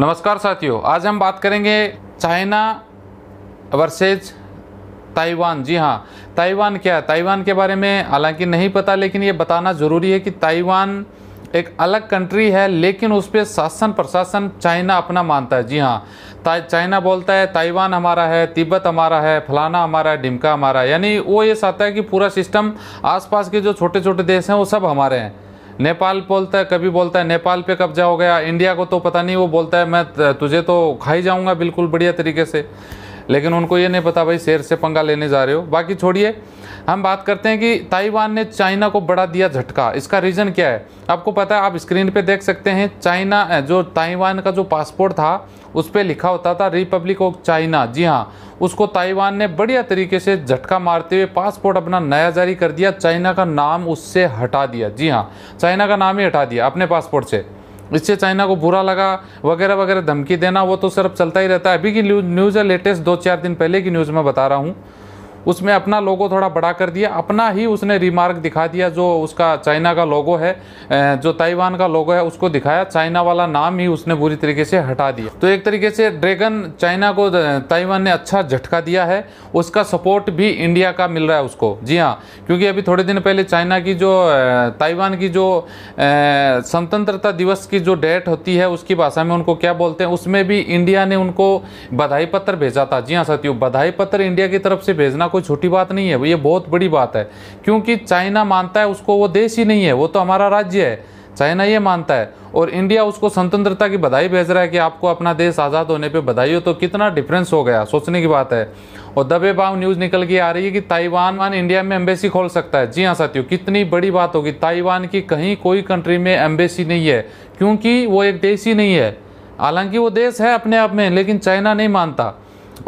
नमस्कार साथियों आज हम बात करेंगे चाइना वर्सेज ताइवान जी हाँ ताइवान क्या है ताइवान के बारे में हालांकि नहीं पता लेकिन ये बताना ज़रूरी है कि ताइवान एक अलग कंट्री है लेकिन उस पर शासन प्रशासन चाइना अपना मानता है जी हाँ चाइना बोलता है ताइवान हमारा है तिब्बत हमारा है फलाना हमारा है डिमका हमारा है यानी वो ये चाहता है कि पूरा सिस्टम आसपास के जो छोटे छोटे देश हैं वो सब हमारे हैं नेपाल बोलता है कभी बोलता है नेपाल पे कब्जा हो गया इंडिया को तो पता नहीं वो बोलता है मैं तुझे तो खा ही जाऊँगा बिल्कुल बढ़िया तरीके से लेकिन उनको ये नहीं पता भाई शेर से पंगा लेने जा रहे हो बाकी छोड़िए हम बात करते हैं कि ताइवान ने चाइना को बड़ा दिया झटका इसका रीज़न क्या है आपको पता है आप स्क्रीन पे देख सकते हैं चाइना जो ताइवान का जो पासपोर्ट था उस पर लिखा होता था रिपब्लिक ऑफ चाइना जी हाँ उसको ताइवान ने बढ़िया तरीके से झटका मारते हुए पासपोर्ट अपना नया जारी कर दिया चाइना का नाम उससे हटा दिया जी हाँ चाइना का नाम ही हटा दिया अपने पासपोर्ट से इससे चाइना को बुरा लगा वगैरह वगैरह धमकी देना वो तो सिर्फ चलता ही रहता है अभी की न्यूज़ है लेटेस्ट दो चार दिन पहले की न्यूज़ में बता रहा हूँ उसमें अपना लोगो थोड़ा बड़ा कर दिया अपना ही उसने रिमार्क दिखा दिया जो उसका चाइना का लोगो है जो ताइवान का लोगो है उसको दिखाया चाइना वाला नाम ही उसने बुरी तरीके से हटा दिया तो एक तरीके से ड्रैगन चाइना को ताइवान ने अच्छा झटका दिया है उसका सपोर्ट भी इंडिया का मिल रहा है उसको जी हाँ क्योंकि अभी थोड़े दिन पहले चाइना की जो ताइवान की जो स्वतंत्रता दिवस की जो डेट होती है उसकी भाषा में उनको क्या बोलते हैं उसमें भी इंडिया ने उनको बधाई पत्र भेजा था जी हाँ सत्यू बधाई पत्र इंडिया की तरफ से भेजना कोई छोटी बात नहीं है ये बहुत बड़ी बात है क्योंकि चाइना मानता है उसको वो देश ही नहीं है वो तो हमारा राज्य है चाइना ये मानता है और इंडिया उसको स्वतंत्रता की बधाई भेज रहा है कि आपको अपना देश आज़ाद होने पे बधाई हो तो कितना डिफरेंस हो गया सोचने की बात है और दबे बाव न्यूज़ निकल के आ रही है कि ताइवान वन इंडिया में एम्बेसी खोल सकता है जी हाँ साथियों कितनी बड़ी बात होगी ताइवान की कहीं कोई कंट्री में एम्बेसी नहीं है क्योंकि वो एक देश ही नहीं है हालांकि वो देश है अपने आप में लेकिन चाइना नहीं मानता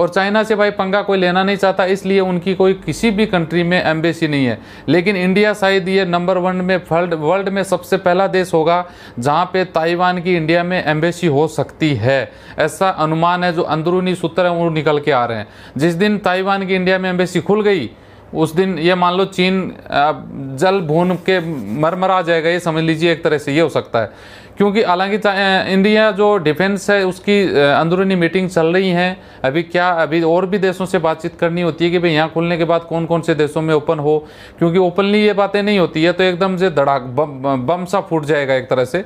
और चाइना से भाई पंगा कोई लेना नहीं चाहता इसलिए उनकी कोई किसी भी कंट्री में एम्बेसी नहीं है लेकिन इंडिया शायद ये नंबर वन में फर्ल्ड वर्ल्ड में सबसे पहला देश होगा जहाँ पे ताइवान की इंडिया में एम्बेसी हो सकती है ऐसा अनुमान है जो अंदरूनी सूत्र है वो निकल के आ रहे हैं जिस दिन ताइवान की इंडिया में एम्बेसी खुल गई उस दिन ये मान लो चीन जल भून के मरमरा जाएगा ये समझ लीजिए एक तरह से ये हो सकता है क्योंकि हालांकि इंडिया जो डिफेंस है उसकी अंदरूनी मीटिंग चल रही है अभी क्या अभी और भी देशों से बातचीत करनी होती है कि भाई यहाँ खुलने के बाद कौन कौन से देशों में ओपन हो क्योंकि ओपनली ये बातें नहीं होती है तो एकदम से धड़ाक बम, बम सा फूट जाएगा एक तरह से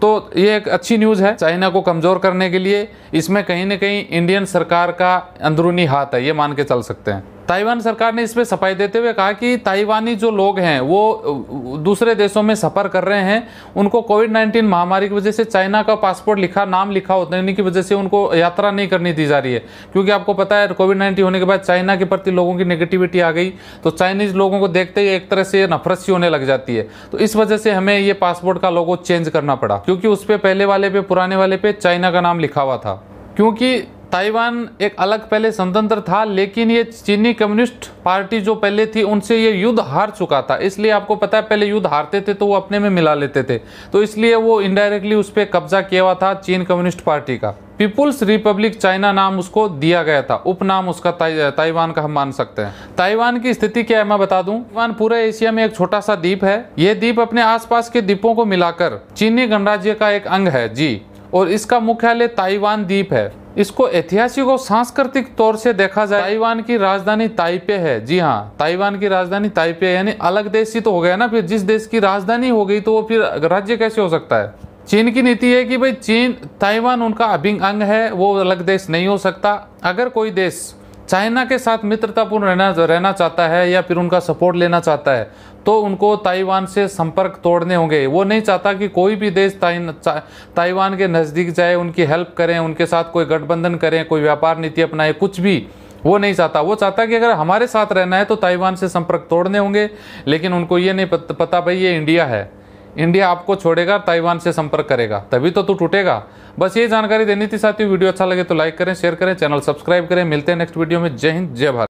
तो ये एक अच्छी न्यूज़ है चाइना को कमज़ोर करने के लिए इसमें कहीं ना कहीं इंडियन सरकार का अंदरूनी हाथ है ये मान के चल सकते हैं ताइवान सरकार ने इस पर सफाई देते हुए कहा कि ताइवानी जो लोग हैं वो दूसरे देशों में सफ़र कर रहे हैं उनको कोविड 19 महामारी की वजह से चाइना का पासपोर्ट लिखा नाम लिखा होने की वजह से उनको यात्रा नहीं करनी दी जा रही है क्योंकि आपको पता है कोविड 19 होने के बाद चाइना के प्रति लोगों की नेगेटिविटी आ गई तो चाइनीज़ लोगों को देखते ही एक तरह से नफरत सी होने लग जाती है तो इस वजह से हमें ये पासपोर्ट का लोगों चेंज करना पड़ा क्योंकि उस पर पहले वाले पे पुराने वाले पे चाइना का नाम लिखा हुआ था क्योंकि ताइवान एक अलग पहले स्वतंत्र था लेकिन ये चीनी कम्युनिस्ट पार्टी जो पहले थी उनसे ये युद्ध हार चुका था इसलिए आपको पता है पहले युद्ध हारते थे तो वो अपने में मिला लेते थे तो इसलिए वो इनडायरेक्टली उस पर कब्जा किया हुआ था चीन कम्युनिस्ट पार्टी का पीपुल्स रिपब्लिक चाइना नाम उसको दिया गया था उपनाम उसका ताइवान का हम मान सकते हैं ताइवान की स्थिति क्या है मैं बता दूं ताइवान पूरे एशिया में एक छोटा सा द्वीप है ये द्वीप अपने आसपास के द्वीपों को मिलाकर चीनी गणराज्य का एक अंग है जी और इसका मुख्यालय ताइवान द्वीप है इसको ऐतिहासिक और सांस्कृतिक तौर से देखा जाए ताइवान की राजधानी ताइपे है जी हाँ ताइवान की राजधानी ताइपे यानी अलग देश ही तो हो गया ना फिर जिस देश की राजधानी हो गई तो वो फिर राज्य कैसे हो सकता है चीन की नीति है कि भाई चीन ताइवान उनका अभिंग अंग है वो अलग देश नहीं हो सकता अगर कोई देश चाइना के साथ मित्रतापूर्ण रहना रहना चाहता है या फिर उनका सपोर्ट लेना चाहता है तो उनको ताइवान से संपर्क तोड़ने होंगे वो नहीं चाहता कि कोई भी देश ताइवान के नज़दीक जाए उनकी हेल्प करें उनके साथ कोई गठबंधन करें कोई व्यापार नीति अपनाए कुछ भी वो नहीं चाहता वो चाहता कि अगर हमारे साथ रहना है तो ताइवान से संपर्क तोड़ने होंगे लेकिन उनको ये नहीं पता भाई ये इंडिया है इंडिया आपको छोड़ेगा ताइवान से संपर्क करेगा तभी तो तू टूटेगा बस ये जानकारी देनी थी साथियों वीडियो अच्छा लगे तो लाइक करें शेयर करें चैनल सब्सक्राइब करें मिलते हैं नेक्स्ट वीडियो में जय हिंद जय भारत